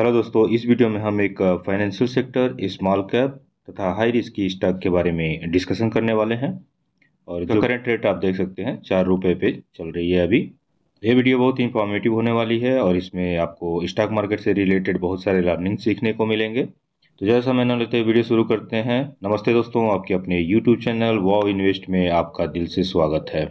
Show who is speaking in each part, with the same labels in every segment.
Speaker 1: Hello दोस्तों इस video में हम एक फाइनेंशियल सेक्टर स्मॉल कैप तथा हाई रिस्क की स्टॉक के बारे में डिस्कशन करने वाले हैं और जो करंट रेट आप देख सकते हैं चार रुपये पे चल रही है अभी ये वीडियो बहुत ही इंफॉर्मेटिव होने वाली है और इसमें आपको स्टॉक मार्केट से रिलेटेड बहुत सारे लर्निंग सीखने को मिलेंगे तो जैसा मैंने लेते तो वीडियो शुरू करते हैं नमस्ते दोस्तों आपके अपने यूट्यूब चैनल वॉ इन्वेस्ट में आपका दिल से स्वागत है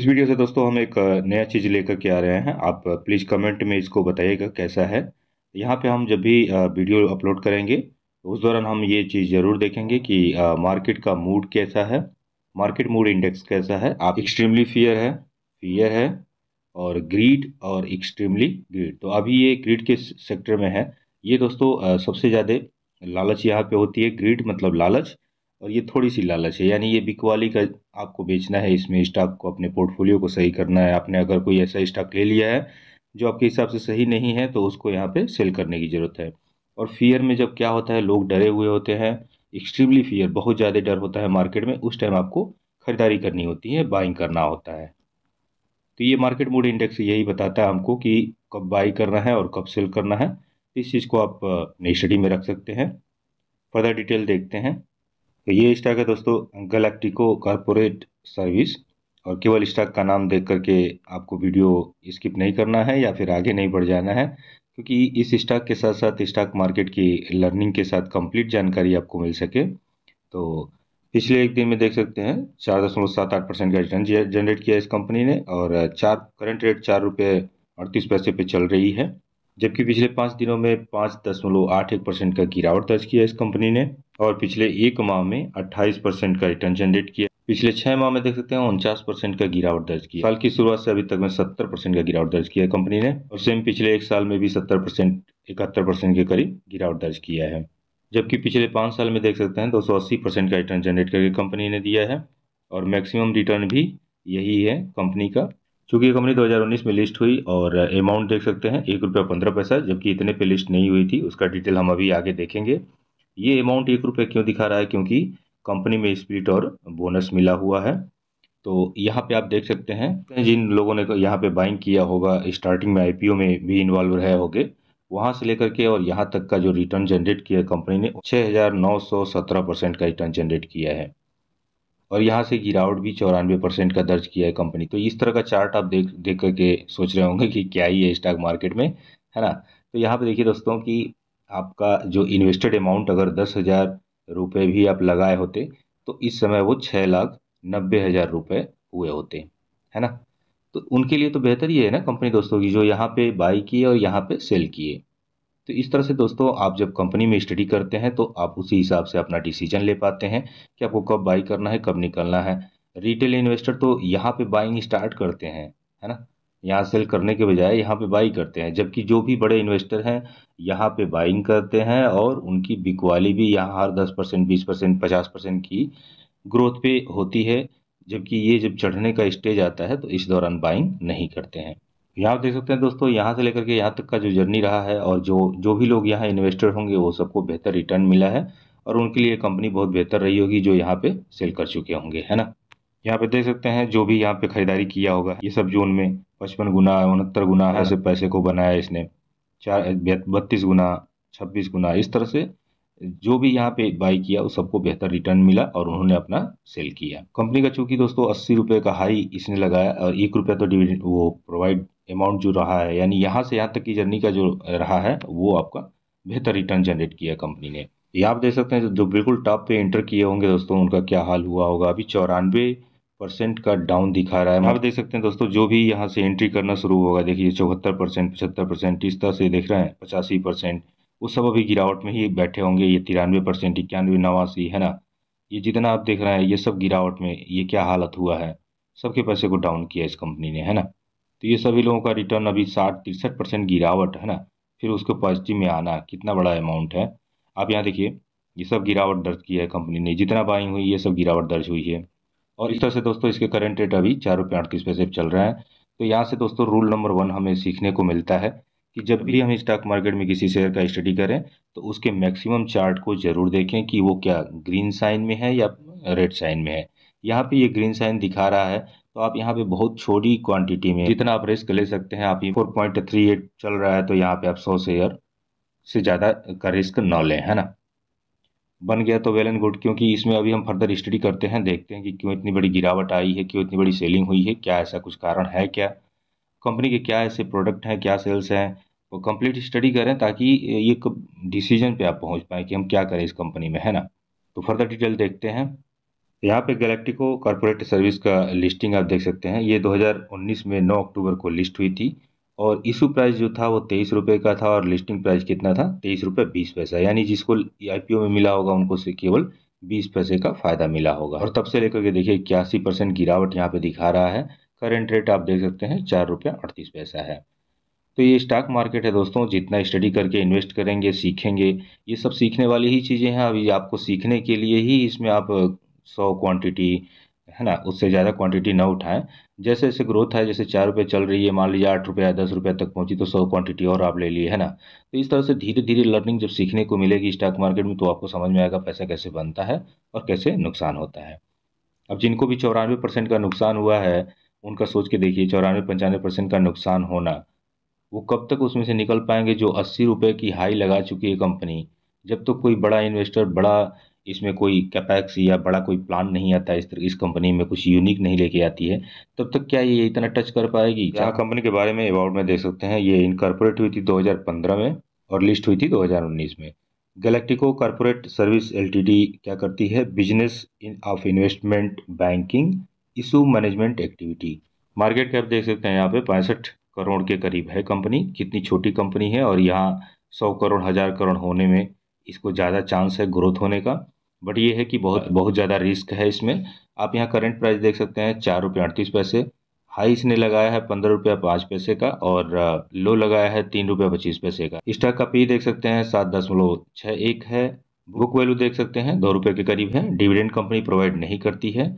Speaker 1: इस वीडियो से दोस्तों हम एक नया चीज़ लेकर के आ रहे हैं आप प्लीज़ कमेंट में इसको बताइएगा कैसा है तो यहाँ पे हम जब भी वीडियो अपलोड करेंगे तो उस दौरान हम ये चीज़ ज़रूर देखेंगे कि मार्केट का मूड कैसा है मार्केट मूड इंडेक्स कैसा है आप एक्सट्रीमली फियर है फियर है और ग्रीड और एक्सट्रीमली ग्रीड तो अभी ये ग्रीड के सेक्टर में है ये दोस्तों सबसे ज़्यादा लालच यहाँ पे होती है ग्रीड मतलब लालच और ये थोड़ी सी लालच है यानी ये बिकवाली का आपको बेचना है इसमें स्टॉक को अपने पोर्टफोलियो को सही करना है आपने अगर कोई ऐसा स्टॉक ले लिया है जो आपके हिसाब से सही नहीं है तो उसको यहाँ पे सेल करने की ज़रूरत है और फियर में जब क्या होता है लोग डरे हुए होते हैं एक्सट्रीमली फियर बहुत ज़्यादा डर होता है मार्केट में उस टाइम आपको खरीदारी करनी होती है बाइंग करना होता है तो ये मार्केट मूड इंडेक्स यही बताता है हमको कि कब बाई करना है और कब सेल करना है इस चीज़ को आप नई स्टडी में रख सकते हैं फर्दर डिटेल देखते हैं तो ये स्टॉक है दोस्तों गलेक्टिको कॉरपोरेट सर्विस और केवल स्टॉक का नाम देख करके आपको वीडियो स्किप नहीं करना है या फिर आगे नहीं बढ़ जाना है क्योंकि इस स्टॉक के साथ साथ स्टॉक मार्केट की लर्निंग के साथ कंप्लीट जानकारी आपको मिल सके तो पिछले एक दिन में देख सकते हैं चार दशमलव सात आठ परसेंट का रिटर्न जनरेट किया इस कंपनी ने और चार करंट रेट चार रुपये अड़तीस पैसे पे चल रही है जबकि पिछले पाँच दिनों में पाँच दशमलव आठ एक परसेंट का गिरावट दर्ज किया इस कंपनी ने और पिछले एक माह में अट्ठाईस परसेंट का रिटर्न जनरेट किया पिछले छह माह में देख सकते हैं उनचास परसेंट का गिरावट दर्ज किया साल की शुरुआत से अभी तक में सत्तर परसेंट का गिरावट दर्ज किया है कंपनी ने और सेम पिछले एक साल में भी सत्तर परसेंट इकहत्तर परसेंट के करीब गिरावट दर्ज किया है जबकि पिछले पाँच साल में देख सकते हैं दो सौ अस्सी परसेंट का रिटर्न जनरेट करके कंपनी ने दिया है और मैक्सिमम रिटर्न भी यही है कंपनी का चूँकि ये कंपनी 2019 में लिस्ट हुई और अमाउंट देख सकते हैं एक रुपया पंद्रह पैसा जबकि इतने पे लिस्ट नहीं हुई थी उसका डिटेल हम अभी आगे देखेंगे ये अमाउंट एक रुपया क्यों दिखा रहा है क्योंकि कंपनी में स्प्लिट और बोनस मिला हुआ है तो यहाँ पे आप देख सकते हैं जिन लोगों ने यहाँ पे बाइंग किया होगा स्टार्टिंग में आईपीओ में भी इन्वॉल्व रहे होंगे वहाँ से लेकर के और यहाँ तक का जो रिटर्न जनरेट किया कंपनी ने 6,917 परसेंट का रिटर्न जनरेट किया है और यहाँ से गिरावट भी चौरानवे परसेंट का दर्ज किया है कंपनी तो इस तरह का चार्ट आप देख देख करके सोच रहे होंगे कि क्या ही है स्टॉक मार्केट में है ना तो यहाँ पे देखिए दोस्तों कि आपका जो इन्वेस्टेड अमाउंट अगर दस हज़ार रुपये भी आप लगाए होते तो इस समय वो छः लाख नब्बे हज़ार रुपये हुए होते है ना तो उनके लिए तो बेहतर ही है ना कंपनी दोस्तों की जो यहाँ पे बाई किए और यहाँ पे सेल किए तो इस तरह से दोस्तों आप जब कंपनी में स्टडी करते हैं तो आप उसी हिसाब से अपना डिसीजन ले पाते हैं कि आपको कब बाई करना है कब निकलना है रिटेल इन्वेस्टर तो यहाँ पर बाइंग स्टार्ट करते हैं है ना यहाँ सेल करने के बजाय यहाँ पे बाई करते हैं जबकि जो भी बड़े इन्वेस्टर हैं यहाँ पे बाइंग करते हैं और उनकी बिकवाली भी यहाँ हर दस परसेंट बीस परसेंट पचास परसेंट की ग्रोथ पे होती है जबकि ये जब चढ़ने का स्टेज आता है तो इस दौरान बाइंग नहीं करते हैं यहाँ देख सकते हैं दोस्तों यहाँ से लेकर के यहाँ तक का जो जर्नी रहा है और जो जो भी लोग यहाँ इन्वेस्टर होंगे वो सबको बेहतर रिटर्न मिला है और उनके लिए कंपनी बहुत बेहतर रही होगी जो यहाँ पे सेल कर चुके होंगे है ना यहाँ पे देख सकते हैं जो भी यहाँ पे खरीदारी किया होगा ये सब जून में पचपन गुना उनहत्तर गुना हाँ। ऐसे पैसे को बनाया इसने चार बत्तीस गुना छब्बीस गुना इस तरह से जो भी यहाँ पे बाई किया उस सबको बेहतर रिटर्न मिला और उन्होंने अपना सेल किया कंपनी का चूंकि दोस्तों अस्सी रुपये का हाई इसने लगाया और एक रुपया तो डिविडेंड वो प्रोवाइड अमाउंट जो रहा है यानी यहाँ से यहाँ तक की जर्नी का जो रहा है वो आपका बेहतर रिटर्न जनरेट किया कंपनी ने ये आप देख सकते हैं जो बिल्कुल टॉप पे इंटर किए होंगे दोस्तों उनका क्या हाल हुआ होगा अभी चौरानवे परसेंट का डाउन दिखा रहा है आप देख सकते हैं दोस्तों जो भी यहाँ से एंट्री करना शुरू होगा देखिए चौहत्तर परसेंट पचहत्तर परसेंट इस तरह से देख रहे हैं पचासी परसेंट वो सब अभी गिरावट में ही बैठे होंगे ये तिरानवे परसेंट इक्यानवे नवासी है ना ये जितना आप देख रहे हैं ये सब गिरावट में ये क्या हालत हुआ है सबके पैसे को डाउन किया इस कंपनी ने है ना तो ये सभी लोगों का रिटर्न अभी साठ तिरसठ परसेंट गिरावट है ना फिर उसको पॉजिटिव में आना कितना बड़ा अमाउंट है आप यहाँ देखिए ये सब गिरावट दर्ज किया है कंपनी ने जितना बाइंग हुई ये सब गिरावट दर्ज हुई है और इस तरह से दोस्तों इसके करेंट रेट अभी चार रुपये अड़तीस पैसे चल रहा है तो यहाँ से दोस्तों रूल नंबर वन हमें सीखने को मिलता है कि जब भी हम स्टॉक मार्केट में किसी शेयर का स्टडी करें तो उसके मैक्सिमम चार्ट को ज़रूर देखें कि वो क्या ग्रीन साइन में है या रेड साइन में है यहाँ पे ये ग्रीन साइन दिखा रहा है तो आप यहाँ पे बहुत छोटी क्वांटिटी में जितना आप रिस्क ले सकते हैं आप ये फोर पॉइंट थ्री एट चल रहा है तो यहाँ पे आप सौ शेयर से ज़्यादा का रिस्क ना लें है ना बन गया तो वेल एंड गुड क्योंकि इसमें अभी हम फर्दर स्टडी करते हैं देखते हैं कि क्यों इतनी बड़ी गिरावट आई है क्यों इतनी बड़ी सेलिंग हुई है क्या ऐसा कुछ कारण है क्या कंपनी के क्या ऐसे प्रोडक्ट हैं क्या सेल्स हैं वो कंप्लीट स्टडी करें ताकि ये डिसीजन पे आप पहुंच पाएँ कि हम क्या करें इस कंपनी में है ना तो फर्दर डिटेल देखते हैं यहाँ पे गैलेक्टिको कॉरपोरेट सर्विस का लिस्टिंग आप देख सकते हैं ये 2019 में 9 अक्टूबर को लिस्ट हुई थी और इशू प्राइस जो था वो तेईस रुपये का था और लिस्टिंग प्राइस कितना था तेईस रुपये बीस पैसा यानी जिसको आई में मिला होगा उनको से केवल बीस पैसे का फ़ायदा मिला होगा और तब से लेकर के देखिए इक्यासी परसेंट गिरावट यहाँ पे दिखा रहा है करंट रेट आप देख सकते हैं चार रुपये अड़तीस पैसा है तो ये स्टॉक मार्केट है दोस्तों जितना स्टडी करके इन्वेस्ट करेंगे सीखेंगे ये सब सीखने वाली ही चीज़ें हैं अभी आपको सीखने के लिए ही इसमें आप सौ क्वांटिटी है ना उससे ज़्यादा क्वांटिटी ना उठाएं जैसे जैसे ग्रोथ है जैसे चार रुपये चल रही है मान लीजिए आठ रुपया दस रुपये तक पहुंची तो सौ क्वांटिटी और आप ले लिए है ना तो इस तरह से धीरे धीरे लर्निंग जब सीखने को मिलेगी स्टॉक मार्केट में तो आपको समझ में आएगा पैसा कैसे बनता है और कैसे नुकसान होता है अब जिनको भी चौरानवे परसेंट का नुकसान हुआ है उनका सोच के देखिए चौरानवे पंचानवे परसेंट का नुकसान होना वो कब तक उसमें से निकल पाएंगे जो अस्सी रुपये की हाई लगा चुकी है कंपनी जब तक तो कोई बड़ा इन्वेस्टर बड़ा इसमें कोई कैपैक्स या बड़ा कोई प्लान नहीं आता इस तरह इस कंपनी में कुछ यूनिक नहीं लेके आती है तब तक क्या ये इतना टच कर पाएगी यहाँ कंपनी के बारे में अवार्ड में देख सकते हैं ये इनकॉर्पोरेट हुई थी 2015 में और लिस्ट हुई थी 2019 में गैलेक्टिको कॉर्पोरेट सर्विस एल क्या करती है business in of investment banking issue management activity market cap देख सकते हैं यहाँ पे पैंसठ करोड़ के करीब है कंपनी कितनी छोटी कंपनी है और यहाँ सौ करोड़ हज़ार करोड़ होने में इसको ज़्यादा चांस है ग्रोथ होने का बट ये है कि बहुत हाँ। बहुत ज़्यादा रिस्क है इसमें आप यहाँ करंट प्राइस देख सकते हैं चार रुपये अड़तीस पैसे हाई इसने लगाया है पंद्रह रुपये पाँच पैसे का और लो लगाया है तीन रुपये पच्चीस पैसे का स्टॉक का पी देख सकते हैं सात दशमलव छः एक है बुक वैल्यू देख सकते हैं दो रुपये के करीब है डिविडेंड कंपनी प्रोवाइड नहीं करती है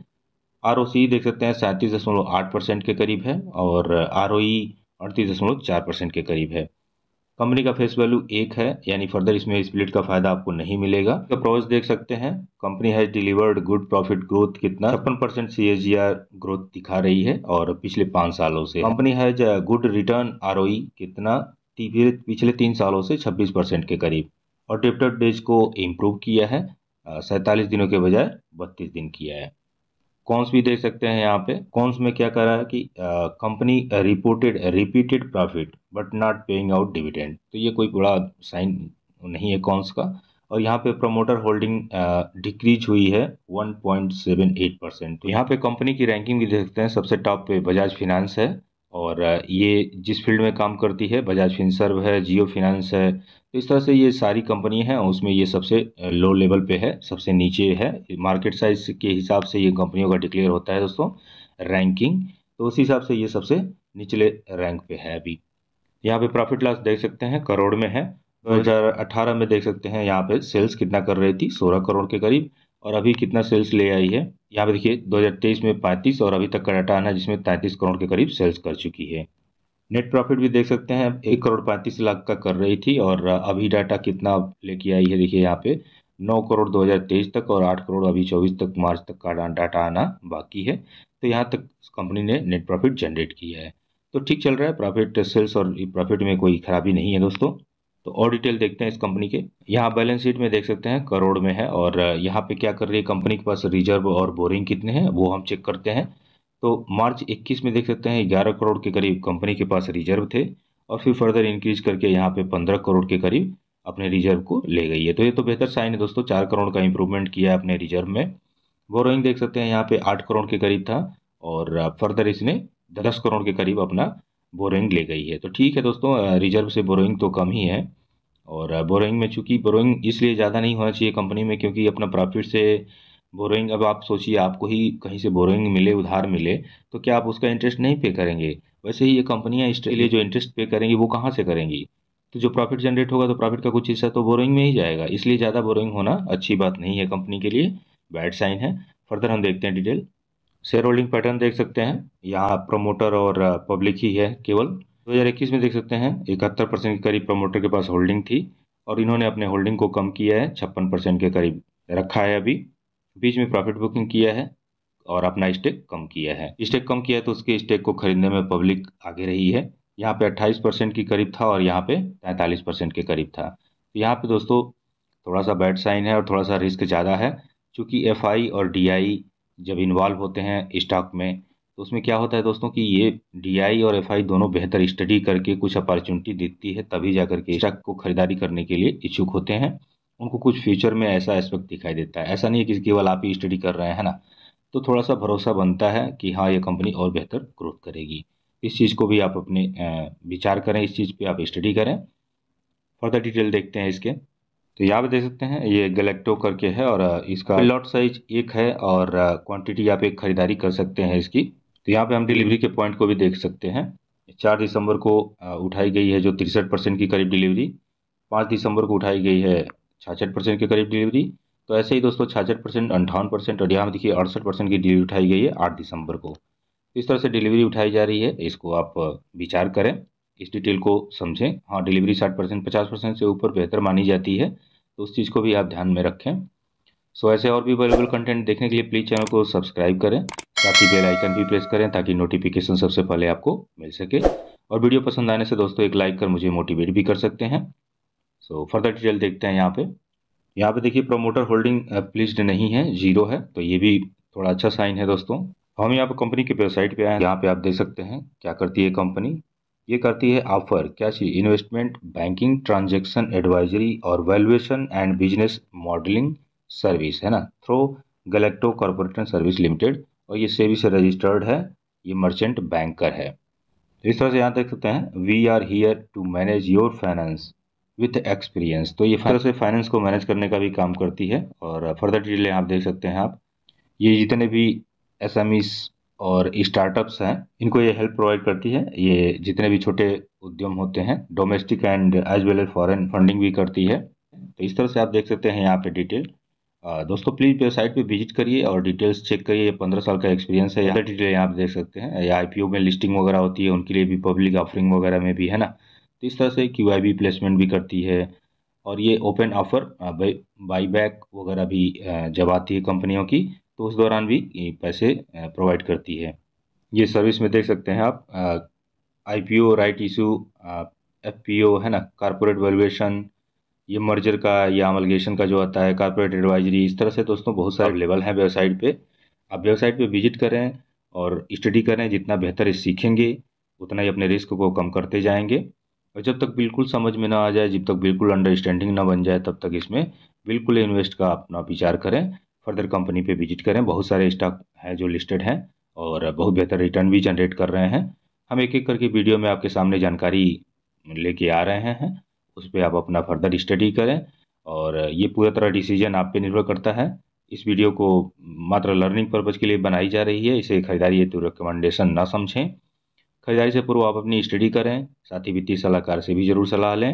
Speaker 1: आर देख सकते हैं सैंतीस दशमलव आठ परसेंट के करीब है और आर ओ अड़तीस दशमलव चार परसेंट के करीब है कंपनी का फेस वैल्यू एक है यानी फर्दर इसमें स्प्लिट का फायदा आपको नहीं मिलेगा तो प्रोज देख सकते हैं company has delivered good profit growth कितना छप्पन परसेंट सी ग्रोथ दिखा रही है और पिछले पाँच सालों से company has good return are कितना पिछले तीन सालों से छब्बीस परसेंट के करीब और डेप्टर डेज को इम्प्रूव किया है सैंतालीस दिनों के बजाय बत्तीस दिन किया है कॉन्स भी देख सकते हैं यहाँ पे कॉन्स में क्या कर रहा है कि company reported repeated profit but not paying out dividend तो ये कोई बड़ा साइन नहीं है कॉन्स का और यहाँ पे प्रमोटर होल्डिंग डिक्रीज हुई है 1.78 परसेंट तो यहाँ पे कंपनी की रैंकिंग भी देख सकते हैं सबसे टॉप पे बजाज फिनेंस है और ये जिस फील्ड में काम करती है बजाज फिनसर्व है जियो फिनांस है तो इस तरह से ये सारी कंपनी हैं उसमें ये सबसे लो लेवल पे है सबसे नीचे है मार्केट साइज के हिसाब से ये कंपनियों का डिक्लेयर होता है दोस्तों रैंकिंग तो उसी हिसाब से ये सबसे निचले रैंक पे है अभी यहाँ पे प्रॉफिट लॉस देख सकते हैं करोड़ में है हाँ दो में देख सकते हैं यहाँ पर सेल्स कितना कर रही थी सोलह करोड़ के करीब और अभी कितना सेल्स ले आई है यहाँ पर देखिए 2023 में 35 और अभी तक का डाटा आना जिसमें 33 करोड़ के करीब सेल्स कर चुकी है नेट प्रॉफिट भी देख सकते हैं एक करोड़ पैंतीस लाख का कर रही थी और अभी डाटा कितना लेके आई है देखिए यहाँ पे नौ करोड़ 2023 तक और आठ करोड़ अभी चौबीस तक मार्च तक का डाटा आना बाकी है तो यहाँ तक कंपनी ने नेट प्रॉफिट जनरेट किया है तो ठीक चल रहा है प्रॉफिट सेल्स और प्रॉफिट में कोई खराबी नहीं है दोस्तों तो और डिटेल देखते हैं इस कंपनी के यहाँ बैलेंस शीट में देख सकते हैं करोड़ में है और यहाँ पे क्या कर रही है कंपनी के पास रिजर्व और बोरिंग कितने हैं वो हम चेक करते हैं तो मार्च 21 में देख सकते हैं 11 करोड़ के करीब कंपनी के पास रिजर्व थे और फिर फर्दर इंक्रीज करके यहाँ पे 15 करोड़ के करीब अपने रिजर्व को ले गई है तो ये तो बेहतर साइन है दोस्तों चार करोड़ का इंप्रूवमेंट किया है अपने रिजर्व में बोरोइंग देख सकते हैं यहाँ पे आठ करोड़ के करीब था और फर्दर इसने दस करोड़ के करीब अपना बोरोइंग ले गई है तो ठीक है दोस्तों रिजर्व से बोरोइंग तो कम ही है और बोरोइंग में चूँकि बोरोइंग इसलिए ज़्यादा नहीं होना चाहिए कंपनी में क्योंकि अपना प्रॉफिट से बोरोइंग अब आप सोचिए आपको ही कहीं से बोरोइंग मिले उधार मिले तो क्या आप उसका इंटरेस्ट नहीं पे करेंगे वैसे ही ये कंपनियाँ इसके लिए जो इंटरेस्ट पे करेंगी वो कहाँ से करेंगी तो जो प्रॉफिट जनरेट होगा तो प्रॉफिट का कुछ हिस्सा तो बोरोइंग में ही जाएगा इसलिए ज़्यादा बोरोइंग होना अच्छी बात नहीं है कंपनी के लिए बैड साइन है फर्दर हम देखते हैं डिटेल शेयर होल्डिंग पैटर्न देख सकते हैं यहाँ प्रमोटर और पब्लिक uh, ही है केवल 2021 में देख सकते हैं इकहत्तर परसेंट के करीब प्रमोटर के पास होल्डिंग थी और इन्होंने अपने होल्डिंग को कम किया है छप्पन परसेंट के करीब रखा है अभी बीच में प्रॉफिट बुकिंग किया है और अपना स्टेक कम किया है स्टेक कम किया है तो उसके स्टेक को खरीदने में पब्लिक आगे रही है यहाँ पे अट्ठाईस परसेंट के करीब था और यहाँ पे तैंतालीस परसेंट के करीब था तो यहाँ पे दोस्तों थोड़ा सा बैड साइन है और थोड़ा सा रिस्क ज़्यादा है चूँकि एफ और डी जब इन्वॉल्व होते हैं स्टॉक में तो उसमें क्या होता है दोस्तों कि ये डीआई और एफआई दोनों बेहतर स्टडी करके कुछ अपॉर्चुनिटी देती है तभी जा करके स्टॉक को खरीदारी करने के लिए इच्छुक होते हैं उनको कुछ फ्यूचर में ऐसा एस्पेक्ट दिखाई देता है ऐसा नहीं है कि केवल आप ही स्टडी कर रहे हैं ना तो थोड़ा सा भरोसा बनता है कि हाँ ये कंपनी और बेहतर ग्रोथ करेगी इस चीज़ को भी आप अपने विचार करें इस चीज़ पे आप स्टडी करें फर्दर डिटेल देखते हैं इसके तो यहाँ पे देख सकते हैं ये गलेक्टो करके है और इसका लॉट साइज एक है और क्वांटिटी आप एक ख़रीदारी कर सकते हैं इसकी तो यहाँ पे हम डिलीवरी के पॉइंट को भी देख सकते हैं चार दिसंबर को उठाई गई है जो तिरसठ परसेंट के करीब डिलीवरी पाँच दिसंबर को उठाई गई है छाछठ परसेंट के करीब डिलीवरी तो ऐसे ही दोस्तों छाछठ परसेंट अंठावन परसेंट और यहाँ पर देखिए अड़सठ परसेंट की डिलीवरी उठाई गई है आठ दिसंबर को तो इस तरह से डिलीवरी उठाई जा रही है इसको आप विचार करें इस डिटेल को समझें हाँ डिलीवरी साठ परसेंट पचास परसेंट से ऊपर बेहतर मानी जाती है तो उस चीज़ को भी आप ध्यान में रखें सो ऐसे और भी अवेलेबल कंटेंट देखने के लिए प्लीज़ चैनल को सब्सक्राइब करें साथ ही बेल आइकन भी प्रेस करें ताकि नोटिफिकेशन सबसे पहले आपको मिल सके और वीडियो पसंद आने से दोस्तों एक लाइक कर मुझे मोटिवेट भी कर सकते हैं सो फर्दर डिटेल देखते हैं यहाँ पे यहाँ पे देखिए प्रोमोटर होल्डिंग प्लिस्ड नहीं है जीरो है तो ये भी थोड़ा अच्छा साइन है दोस्तों हम यहाँ पर कंपनी की वेबसाइट पर आए हैं यहाँ पर आप देख सकते हैं क्या करती है कंपनी ये करती है ऑफर क्या चीज़ इन्वेस्टमेंट बैंकिंग ट्रांजैक्शन एडवाइजरी और valuation and business modeling service है ना through Galactico corporate service limited और ये सेवी से रजिस्टर्ड है ये मर्चेंट बैंकर है तो इस तरह से यहाँ देख सकते हैं we are here to manage your finance with experience तो ये फिर से फाइनेंस को मैनेज करने का भी काम करती है और फर्दर डिटेल आप देख सकते हैं आप ये जितने भी एस और स्टार्टअप्स हैं इनको ये हेल्प प्रोवाइड करती है ये जितने भी छोटे उद्यम होते हैं domestic and as well as foreign funding भी करती है तो इस तरह से आप देख सकते हैं यहाँ पे डिटेल दोस्तों प्लीज़ वेबसाइट पे विजिट करिए और डिटेल्स चेक करिए ये पंद्रह साल का एक्सपीरियंस है यहाँ डिटेल यहाँ पे देख सकते हैं या आई में लिस्टिंग वगैरह होती है उनके लिए भी पब्लिक ऑफरिंग वगैरह में भी है ना तो इस तरह से क्यू प्लेसमेंट भी करती है और ये ओपन ऑफर बाई बैक वगैरह भी जब आती है कंपनियों की तो उस दौरान भी पैसे प्रोवाइड करती है ये सर्विस में देख सकते हैं आप I P O right issue F P O है ना कॉरपोरेट वैल्यूएशन ये मर्जर का या अमलगेशन का जो आता है कॉरपोरेट एडवाइजरी इस तरह से दोस्तों बहुत सारे अवेलेबल हैं वेबसाइट पे आप वेबसाइट पे विजिट करें और स्टडी करें जितना बेहतर सीखेंगे उतना ही अपने रिस्क को कम करते जाएंगे और जब तक बिल्कुल समझ में ना आ जाए जब तक बिल्कुल अंडरस्टैंडिंग ना बन जाए तब तक इसमें बिल्कुल इन्वेस्ट का अपना विचार करें फर्दर कंपनी पे विजिट करें बहुत सारे स्टॉक हैं जो लिस्टेड हैं और बहुत बेहतर रिटर्न भी जनरेट कर रहे हैं हम एक एक करके वीडियो में आपके सामने जानकारी लेके आ रहे हैं उस पर आप अपना फर्दर स्टडी करें और ये पूरा तरह डिसीजन आप पे निर्भर करता है इस वीडियो को मात्र लर्निंग पर्पज़ के लिए बनाई जा रही है इसे खरीदारी हेतु रिकमेंडेशन ना समझें खरीदारी से पूर्व आप अपनी स्टडी करें साथ ही वित्तीय सलाहकार से भी जरूर सलाह लें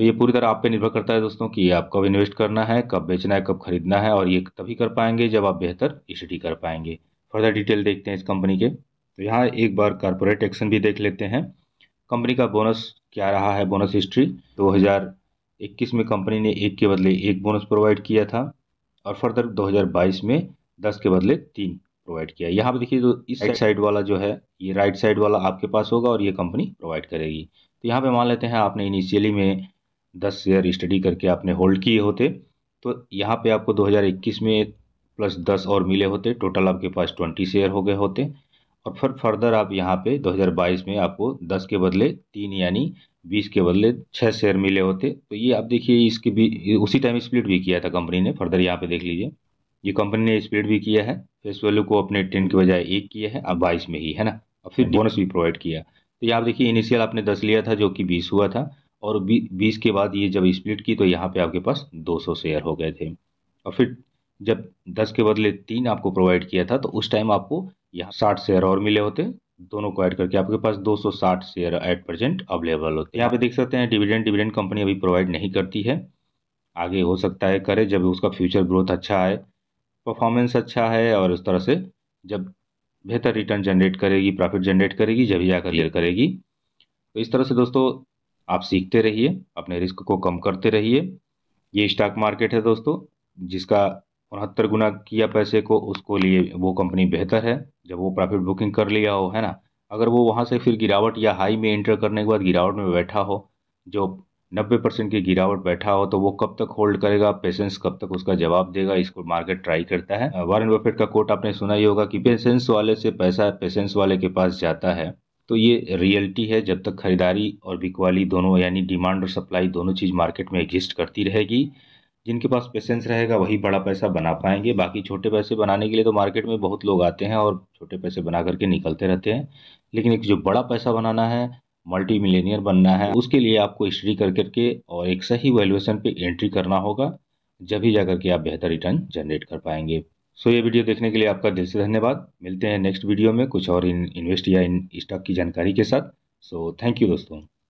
Speaker 1: तो ये पूरी तरह आप पे निर्भर करता है दोस्तों कि आप कब इन्वेस्ट करना है कब बेचना है कब खरीदना है और ये तभी कर पाएंगे जब आप बेहतर स्टडी e कर पाएंगे फर्दर डिटेल देखते हैं इस कंपनी के तो यहाँ एक बार कॉरपोरेट एक्शन भी देख लेते हैं कंपनी का बोनस क्या रहा है बोनस हिस्ट्री दो में कंपनी ने एक के बदले एक बोनस प्रोवाइड किया था और फर्दर दो में दस के बदले तीन प्रोवाइड किया यहाँ पर देखिए जो इस साइड वाला जो है ये राइट साइड वाला आपके पास होगा और ये कंपनी प्रोवाइड करेगी तो यहाँ पे मान लेते हैं आपने इनिशियली में दस शेयर स्टडी करके आपने होल्ड किए होते तो यहाँ पे आपको 2021 में प्लस दस और मिले होते टोटल आपके पास ट्वेंटी शेयर हो गए होते और फिर फर्दर आप यहाँ पे 2022 में आपको दस के बदले तीन यानी बीस के बदले छः शेयर मिले होते तो ये आप देखिए इसके भी उसी टाइम स्प्लिट भी किया था कंपनी ने फर्दर यहाँ पर देख लीजिए ये कंपनी ने स्प्लिट भी किया है फेस वैल्यू को अपने टेन के बजाय एक किया है अब बाईस में ही है ना और फिर बोनस भी प्रोवाइड किया तो यहाँ देखिए इनिशियल आपने दस लिया था जो कि बीस हुआ था और बीस के बाद ये जब स्प्लिट की तो यहाँ पे आपके पास 200 शेयर हो गए थे और फिर जब दस के बदले तीन आपको प्रोवाइड किया था तो उस टाइम आपको यहाँ साठ शेयर और मिले होते दोनों को ऐड करके आपके पास 260 शेयर एट प्रेजेंट अवेलेबल होते यहाँ पे देख सकते हैं डिविडेंड डिविडेंड कंपनी अभी प्रोवाइड नहीं करती है आगे हो सकता है करे जब उसका फ्यूचर ग्रोथ अच्छा है परफॉर्मेंस अच्छा है और उस तरह से जब बेहतर रिटर्न जनरेट करेगी प्रॉफिट जनरेट करेगी जब जाकर क्लियर करेगी तो इस तरह से दोस्तों आप सीखते रहिए अपने रिस्क को कम करते रहिए ये स्टॉक मार्केट है दोस्तों जिसका उनहत्तर गुना किया पैसे को उसको लिए वो कंपनी बेहतर है जब वो प्रॉफिट बुकिंग कर लिया हो है ना अगर वो वहाँ से फिर गिरावट या हाई में एंटर करने के बाद गिरावट में बैठा हो जो नब्बे परसेंट की गिरावट बैठा हो तो वो कब तक होल्ड करेगा पेशेंस कब तक उसका जवाब देगा इसको मार्केट ट्राई करता है वारेन बफेट का कोट आपने सुना ही होगा कि पेशेंस वाले से पैसा पेशेंस वाले के पास जाता है तो ये रियलिटी है जब तक खरीदारी और बिकवाली दोनों यानी डिमांड और सप्लाई दोनों चीज़ मार्केट में एग्जिस्ट करती रहेगी जिनके पास पेशेंस रहेगा वही बड़ा पैसा बना पाएंगे बाकी छोटे पैसे बनाने के लिए तो मार्केट में बहुत लोग आते हैं और छोटे पैसे बना करके निकलते रहते हैं लेकिन एक जो बड़ा पैसा बनाना है मल्टी मिलेनियर बनना है उसके लिए आपको हिस्ट्री कर करके और एक सही वैल्यूएशन पे एंट्री करना होगा जब ही जा करके आप बेहतर रिटर्न जनरेट कर पाएंगे सो ये वीडियो देखने के लिए आपका दिल से धन्यवाद मिलते हैं नेक्स्ट वीडियो में कुछ और इन इन्वेस्ट या इन स्टॉक की जानकारी के साथ सो थैंक यू दोस्तों